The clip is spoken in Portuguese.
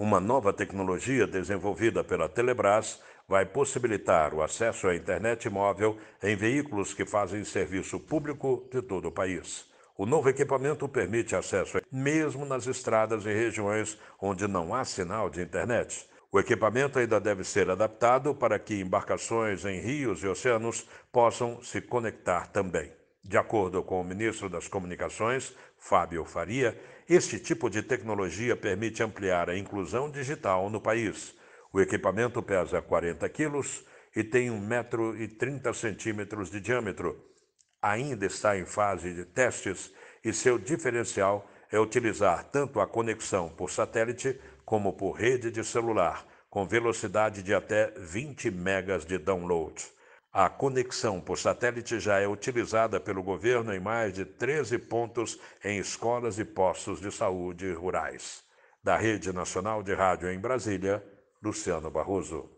Uma nova tecnologia desenvolvida pela Telebrás vai possibilitar o acesso à internet móvel em veículos que fazem serviço público de todo o país. O novo equipamento permite acesso mesmo nas estradas e regiões onde não há sinal de internet. O equipamento ainda deve ser adaptado para que embarcações em rios e oceanos possam se conectar também. De acordo com o ministro das Comunicações, Fábio Faria, este tipo de tecnologia permite ampliar a inclusão digital no país. O equipamento pesa 40 quilos e tem 1,30m de diâmetro. Ainda está em fase de testes e seu diferencial é utilizar tanto a conexão por satélite como por rede de celular, com velocidade de até 20 megas de download. A conexão por satélite já é utilizada pelo governo em mais de 13 pontos em escolas e postos de saúde rurais. Da Rede Nacional de Rádio em Brasília, Luciano Barroso.